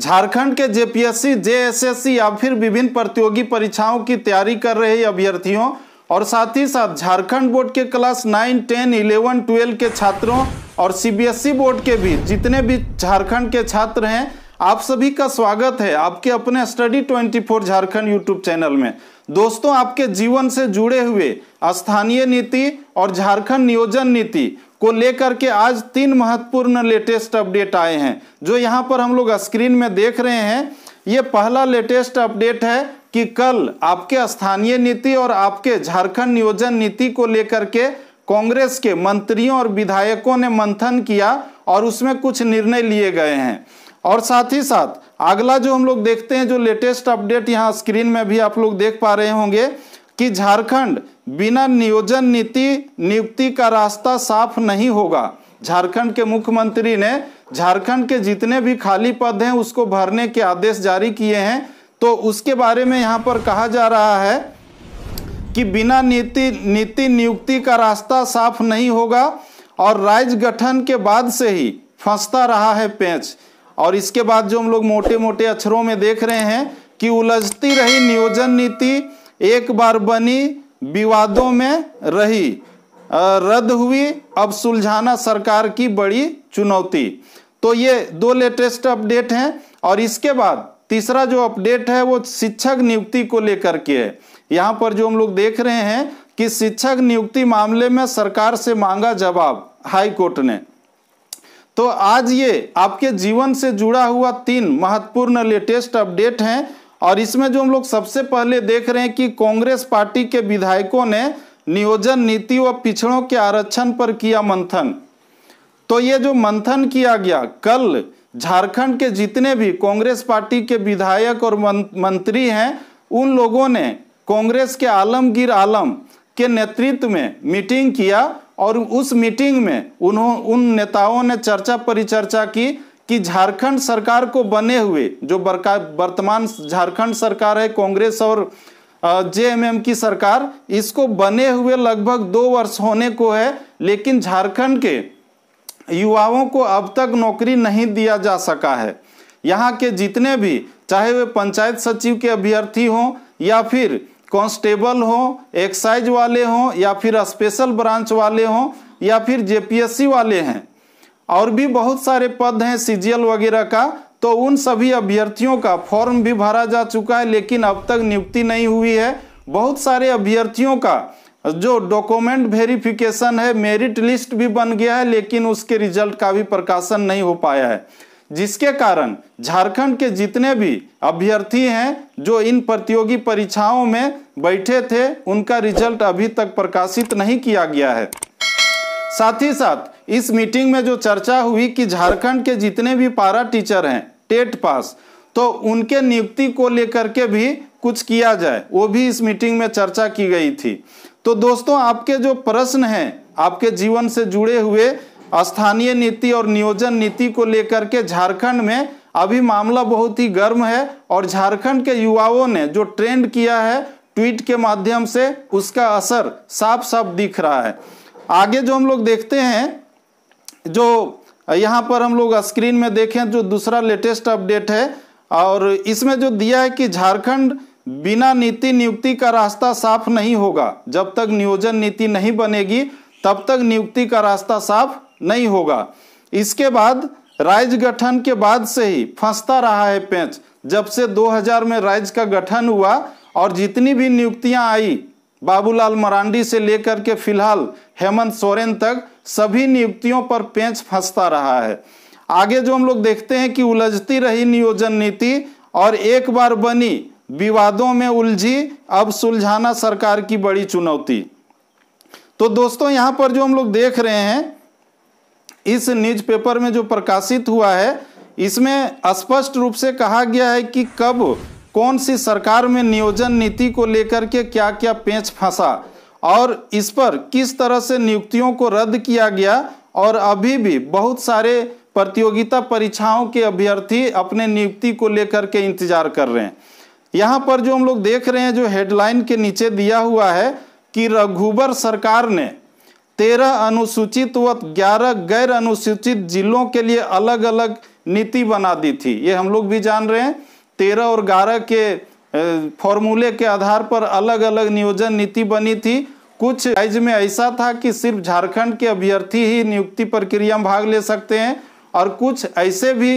झारखंड के JPSC JSSC या फिर विभिन्न प्रतियोगी परीक्षाओं की तैयारी कर रहे अभ्यर्थियों और साथ ही साथ झारखंड बोर्ड के class nine ten eleven twelve के छात्रों और सीबीएसई बोर्ड के भी जितने भी झारखंड के छात्र हैं आप सभी का स्वागत है आपके अपने स्टडी 24 झारखंड यूट्यूब चैनल में दोस्तों आपके जीवन से जुड़े हुए स्थानीय नीति और झारखंड नियोजन नीति को लेकर के आज तीन महत्वपूर्ण लेटेस्ट अपडेट आए हैं जो यहाँ पर हम लोग स्क्रीन में देख रहे हैं ये पहला लेटेस्ट अपडेट है कि कल आपके स्थानीय नीति और आपके झारखंड नियोजन नीति को लेकर के कांग्रेस के मंत्रियों और विधायकों ने मंथन किया और उसमें कुछ निर्णय लिए गए हैं और साथ ही साथ अगला जो हम लोग देखते हैं जो लेटेस्ट अपडेट यहाँ स्क्रीन में भी आप लोग देख पा रहे होंगे कि झारखंड बिना नियोजन नीति नियुक्ति का रास्ता साफ नहीं होगा झारखंड के मुख्यमंत्री ने झारखंड के जितने भी खाली पद हैं उसको भरने के आदेश जारी किए हैं तो उसके बारे में यहाँ पर कहा जा रहा है कि बिना नीति नीति नियुक्ति का रास्ता साफ नहीं होगा और राज्य गठन के बाद से ही फंसता रहा है पेंच और इसके बाद जो हम लोग मोटे मोटे अक्षरों में देख रहे हैं कि उलझती रही नियोजन नीति एक बार बनी विवादों में रही रद्द हुई अब सुलझाना सरकार की बड़ी चुनौती तो ये दो लेटेस्ट अपडेट हैं और इसके बाद तीसरा जो अपडेट है वो शिक्षक नियुक्ति को लेकर के है यहाँ पर जो हम लोग देख रहे हैं कि शिक्षक नियुक्ति मामले में सरकार से मांगा जवाब हाई कोर्ट ने तो आज ये आपके जीवन से जुड़ा हुआ तीन महत्वपूर्ण लेटेस्ट अपडेट हैं और इसमें जो हम लोग सबसे पहले देख रहे हैं कि कांग्रेस पार्टी के विधायकों ने नियोजन नीति व पिछड़ों के आरक्षण पर किया मंथन तो ये जो मंथन किया गया कल झारखंड के जितने भी कांग्रेस पार्टी के विधायक और मंत्री हैं उन लोगों ने कांग्रेस के आलमगीर आलम के नेतृत्व में मीटिंग किया और उस मीटिंग में उन्हों उन नेताओं ने चर्चा परिचर्चा की कि झारखंड सरकार को बने हुए जो बरका वर्तमान झारखंड सरकार है कांग्रेस और जेएमएम की सरकार इसको बने हुए लगभग दो वर्ष होने को है लेकिन झारखंड के युवाओं को अब तक नौकरी नहीं दिया जा सका है यहाँ के जितने भी चाहे वे पंचायत सचिव के अभ्यर्थी हों या फिर कांस्टेबल हों एक्साइज वाले हों या फिर स्पेशल ब्रांच वाले हों या फिर जेपीएससी वाले हैं और भी बहुत सारे पद हैं सीजीएल वगैरह का तो उन सभी अभ्यर्थियों का फॉर्म भी भरा जा चुका है लेकिन अब तक नियुक्ति नहीं हुई है बहुत सारे अभ्यर्थियों का जो डॉक्यूमेंट वेरिफिकेशन है मेरिट लिस्ट भी बन गया है लेकिन उसके रिजल्ट का भी प्रकाशन नहीं हो पाया है जिसके कारण झारखंड के जितने भी अभ्यर्थी हैं जो इन प्रतियोगी परीक्षाओं में बैठे थे उनका रिजल्ट अभी तक प्रकाशित नहीं किया गया है साथ ही साथ इस मीटिंग में जो चर्चा हुई कि झारखंड के जितने भी पारा टीचर हैं टेट पास तो उनके नियुक्ति को लेकर के भी कुछ किया जाए वो भी इस मीटिंग में चर्चा की गई थी तो दोस्तों आपके जो प्रश्न हैं आपके जीवन से जुड़े हुए स्थानीय नीति और नियोजन नीति को लेकर के झारखंड में अभी मामला बहुत ही गर्म है और झारखंड के युवाओं ने जो ट्रेंड किया है ट्वीट के माध्यम से उसका असर साफ साफ दिख रहा है आगे जो हम लोग देखते हैं जो यहाँ पर हम लोग स्क्रीन में देखें जो दूसरा लेटेस्ट अपडेट है और इसमें जो दिया है कि झारखंड बिना नीति नियुक्ति का रास्ता साफ नहीं होगा जब तक नियोजन नीति नहीं बनेगी तब तक नियुक्ति का रास्ता साफ नहीं होगा इसके बाद राज्य गठन के बाद से ही फंसता रहा है पेंच जब से 2000 में राज्य का गठन हुआ और जितनी भी नियुक्तियां आई बाबूलाल मरांडी से लेकर के फिलहाल हेमंत सोरेन तक सभी नियुक्तियों पर पेंच फंसता रहा है आगे जो हम लोग देखते हैं कि उलझती रही नियोजन नीति और एक बार बनी विवादों में उलझी अब सुलझाना सरकार की बड़ी चुनौती तो दोस्तों यहां पर जो हम लोग देख रहे हैं इस न्यूज पेपर में जो प्रकाशित हुआ है इसमें स्पष्ट रूप से कहा गया है कि कब कौन सी सरकार में नियोजन नीति को लेकर के क्या क्या पेच फंसा और इस पर किस तरह से नियुक्तियों को रद्द किया गया और अभी भी बहुत सारे प्रतियोगिता परीक्षाओं के अभ्यर्थी अपने नियुक्ति को लेकर के इंतजार कर रहे हैं यहाँ पर जो हम लोग देख रहे हैं जो हेडलाइन के नीचे दिया हुआ है कि रघुबर सरकार ने तेरह अनुसूचित व ग्यारह गैर अनुसूचित जिलों के लिए अलग अलग नीति बना दी थी ये हम लोग भी जान रहे हैं तेरह और ग्यारह के फॉर्मूले के आधार पर अलग अलग नियोजन नीति बनी थी कुछ राज्य में ऐसा था कि सिर्फ झारखंड के अभ्यर्थी ही नियुक्ति प्रक्रिया में भाग ले सकते हैं और कुछ ऐसे भी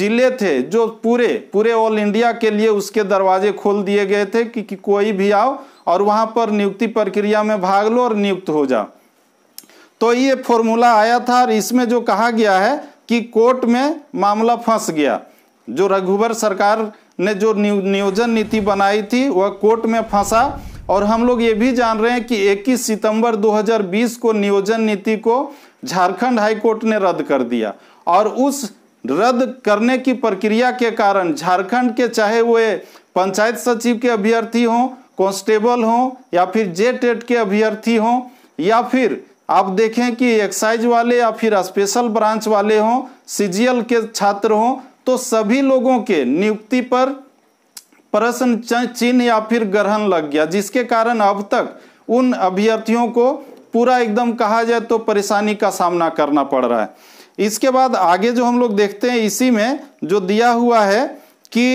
जिले थे जो पूरे पूरे ऑल इंडिया के लिए उसके दरवाजे खोल दिए गए थे कि, कि कोई भी आओ और वहाँ पर नियुक्ति प्रक्रिया में भाग लो और नियुक्त हो जाओ तो ये फॉर्मूला आया था और इसमें जो कहा गया है कि कोर्ट में मामला फंस गया जो रघुबर सरकार ने जो नियोजन नीति बनाई थी वह कोर्ट में फंसा और हम लोग ये भी जान रहे हैं कि 21 सितंबर 2020 को नियोजन नीति को झारखंड हाई कोर्ट ने रद्द कर दिया और उस रद्द करने की प्रक्रिया के कारण झारखंड के चाहे वे पंचायत सचिव के अभ्यर्थी हों कॉन्स्टेबल हों या फिर जे टेट के अभ्यर्थी हों या फिर आप देखें कि एक्साइज वाले या फिर स्पेशल ब्रांच वाले हों सीजीएल के छात्र हों तो सभी लोगों के नियुक्ति पर प्रश्न चिन्ह या फिर ग्रहण लग गया जिसके कारण अब तक उन अभ्यर्थियों को पूरा एकदम कहा जाए तो परेशानी का सामना करना पड़ रहा है इसके बाद आगे जो हम लोग देखते हैं इसी में जो दिया हुआ है कि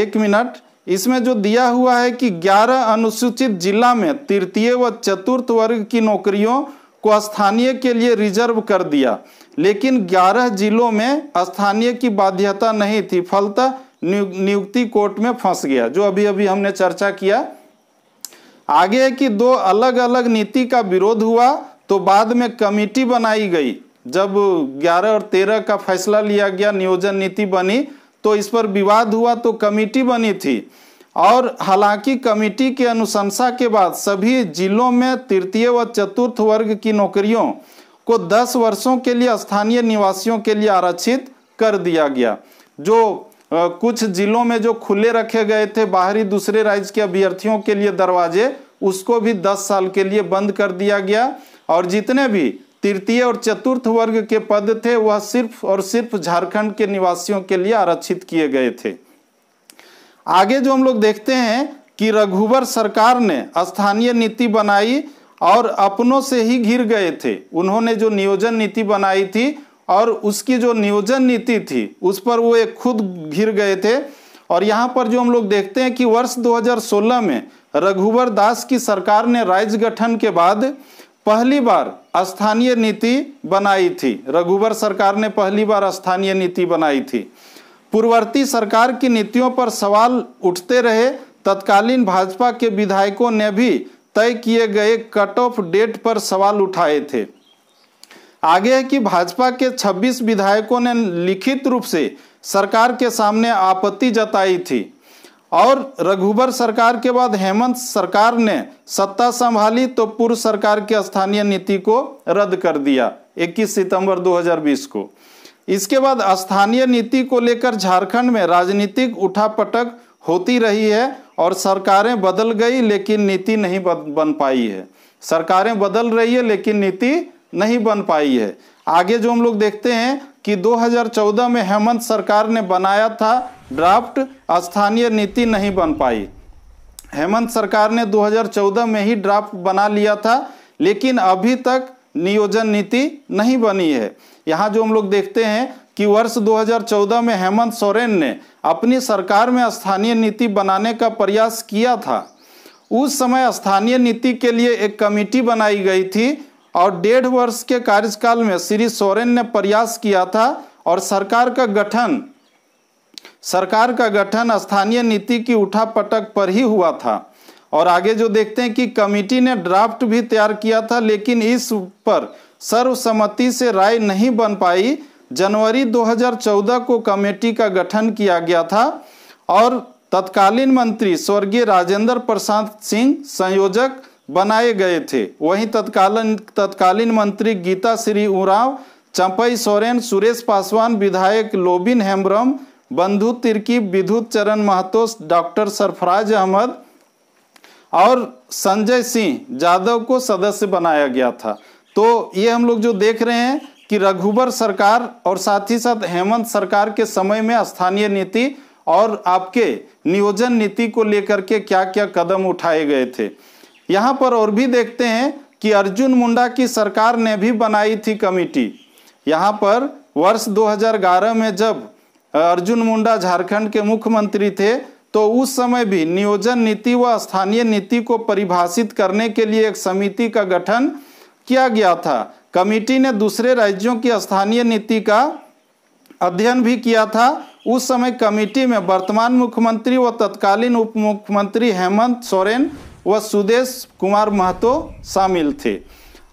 एक मिनट इसमें जो दिया हुआ है कि 11 अनुसूचित जिला में तृतीय व चतुर्थ वर्ग की नौकरियों को स्थानीय के लिए रिजर्व कर दिया लेकिन 11 जिलों में स्थानीय की बाध्यता नहीं थी फलतः नियुक्ति कोर्ट में फंस गया जो अभी अभी हमने चर्चा किया आगे है कि दो अलग अलग नीति का विरोध हुआ तो बाद में कमेटी बनाई गई जब 11 और 13 का फैसला लिया गया नियोजन नीति बनी तो इस पर विवाद हुआ तो कमेटी बनी थी और हालांकि कमेटी के अनुशंसा के बाद सभी जिलों में तृतीय व चतुर्थ वर्ग की नौकरियों को 10 वर्षों के लिए स्थानीय निवासियों के लिए आरक्षित कर दिया गया जो कुछ जिलों में जो खुले रखे गए थे बाहरी दूसरे राज्य के अभ्यर्थियों के लिए दरवाजे उसको भी 10 साल के लिए बंद कर दिया गया और जितने भी तृतीय और चतुर्थ वर्ग के पद थे वह सिर्फ और सिर्फ झारखंड के निवासियों के लिए आरक्षित किए गए थे आगे जो हम लोग देखते हैं कि रघुबर सरकार ने स्थानीय नीति बनाई और अपनों से ही घिर गए थे उन्होंने जो नियोजन नीति बनाई थी और उसकी जो नियोजन नीति थी उस पर वो एक खुद घिर गए थे और यहाँ पर जो हम लोग देखते हैं कि वर्ष 2016 में रघुवर दास की सरकार ने राज्य गठन के बाद पहली बार स्थानीय नीति बनाई थी रघुवर सरकार ने पहली बार स्थानीय नीति बनाई थी पूर्ववर्ती सरकार की नीतियों पर सवाल उठते रहे तत्कालीन भाजपा के विधायकों ने भी तय किए गए कट ऑफ डेट पर सवाल उठाए थे आगे है कि भाजपा के 26 विधायकों ने लिखित रूप से सरकार के सामने आपत्ति जताई थी और रघुबर सरकार के बाद हेमंत सरकार ने सत्ता संभाली तो पूर्व सरकार की स्थानीय नीति को रद्द कर दिया 21 सितंबर 2020 को इसके बाद स्थानीय नीति को लेकर झारखंड में राजनीतिक उठापटक होती रही है और सरकारें बदल गई लेकिन नीति नहीं बन पाई है सरकारें बदल रही है लेकिन नीति नहीं बन पाई है आगे जो हम लोग देखते हैं कि 2014 में हेमंत सरकार ने बनाया था ड्राफ्ट स्थानीय नीति नहीं बन पाई हेमंत सरकार ने 2014 में ही ड्राफ्ट बना लिया था लेकिन अभी तक नियोजन नीति नहीं बनी है यहाँ जो हम लोग देखते हैं कि वर्ष 2014 में हेमंत सोरेन ने अपनी सरकार में स्थानीय नीति बनाने का प्रयास किया था उस समय स्थानीय नीति के लिए एक कमेटी बनाई गई थी और डेढ़ वर्ष के कार्यकाल में श्री सोरेन ने प्रयास किया था और सरकार का गठन सरकार का गठन स्थानीय नीति की उठापटक पर ही हुआ था और आगे जो देखते हैं कि कमेटी ने ड्राफ्ट भी तैयार किया था लेकिन इस पर सर्वसम्मति से राय नहीं बन पाई जनवरी 2014 को कमेटी का गठन किया गया था और तत्कालीन मंत्री स्वर्गीय राजेंद्र प्रसाद सिंह संयोजक बनाए गए थे वहीं तत्कालीन तत्कालीन मंत्री गीता श्री उराव चंपई सोरेन सुरेश पासवान विधायक लोबिन हेम्ब्रम बंधु तिर्की विद्युत चरण महतो डॉक्टर सरफराज अहमद और संजय सिंह यादव को सदस्य बनाया गया था तो ये हम लोग जो देख रहे हैं कि रघुबर सरकार और साथ ही साथ हेमंत सरकार के समय में स्थानीय नीति और आपके नियोजन नीति को लेकर के क्या क्या कदम उठाए गए थे यहाँ पर और भी देखते हैं कि अर्जुन मुंडा की सरकार ने भी बनाई थी कमेटी यहाँ पर वर्ष 2011 में जब अर्जुन मुंडा झारखंड के मुख्यमंत्री थे तो उस समय भी नियोजन नीति व स्थानीय नीति को परिभाषित करने के लिए एक समिति का गठन किया गया था कमेटी ने दूसरे राज्यों की स्थानीय नीति का अध्ययन भी किया था उस समय कमेटी में वर्तमान मुख्यमंत्री व तत्कालीन उप मुख्यमंत्री हेमंत सोरेन व सुदेश कुमार महतो शामिल थे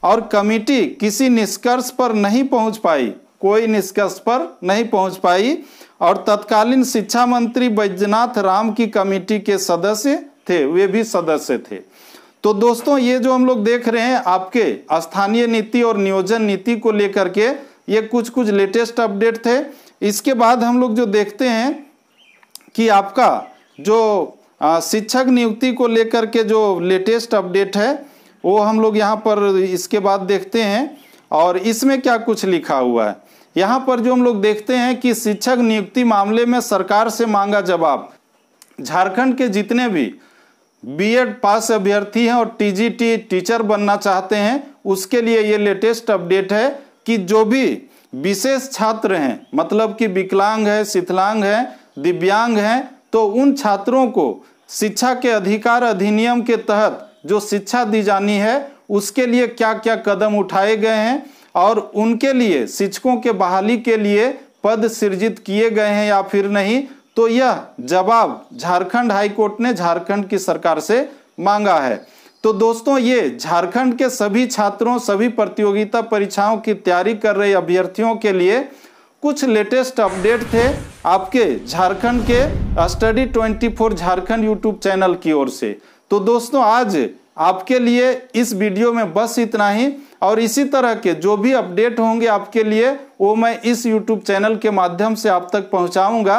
और कमेटी किसी निष्कर्ष पर नहीं पहुंच पाई कोई निष्कर्ष पर नहीं पहुंच पाई और तत्कालीन शिक्षा मंत्री बैजनाथ राम की कमेटी के सदस्य थे वे भी सदस्य थे तो दोस्तों ये जो हम लोग देख रहे हैं आपके स्थानीय नीति और नियोजन नीति को लेकर के ये कुछ कुछ लेटेस्ट अपडेट थे इसके बाद हम लोग जो देखते हैं कि आपका जो शिक्षक नियुक्ति को लेकर के जो लेटेस्ट अपडेट है वो हम लोग यहाँ पर इसके बाद देखते हैं और इसमें क्या कुछ लिखा हुआ है यहाँ पर जो हम लोग देखते हैं कि शिक्षक नियुक्ति मामले में सरकार से मांगा जवाब झारखंड के जितने भी बीएड पास अभ्यर्थी हैं और टीजीटी टीचर बनना चाहते हैं उसके लिए ये लेटेस्ट अपडेट है कि जो भी विशेष छात्र हैं मतलब कि विकलांग है शिथिलांग है दिव्यांग हैं तो उन छात्रों को शिक्षा के अधिकार अधिनियम के तहत जो शिक्षा दी जानी है उसके लिए क्या क्या कदम उठाए गए हैं और उनके लिए शिक्षकों के बहाली के लिए पद सृजित किए गए हैं या फिर नहीं तो यह जवाब झारखंड हाईकोर्ट ने झारखंड की सरकार से मांगा है तो दोस्तों ये झारखंड के सभी छात्रों सभी प्रतियोगिता परीक्षाओं की तैयारी कर रहे अभ्यर्थियों के लिए कुछ लेटेस्ट अपडेट थे आपके झारखंड के स्टडी 24 झारखंड यूट्यूब चैनल की ओर से तो दोस्तों आज आपके लिए इस वीडियो में बस इतना ही और इसी तरह के जो भी अपडेट होंगे आपके लिए वो मैं इस यूट्यूब चैनल के माध्यम से आप तक पहुंचाऊंगा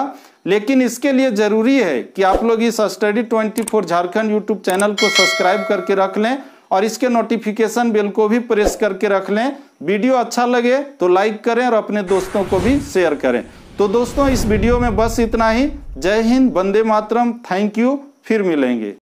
लेकिन इसके लिए ज़रूरी है कि आप लोग इस स्टडी 24 झारखंड यूट्यूब चैनल को सब्सक्राइब करके रख लें और इसके नोटिफिकेशन बेल को भी प्रेस करके रख लें वीडियो अच्छा लगे तो लाइक करें और अपने दोस्तों को भी शेयर करें तो दोस्तों इस वीडियो में बस इतना ही जय हिंद वंदे मातरम थैंक यू फिर मिलेंगे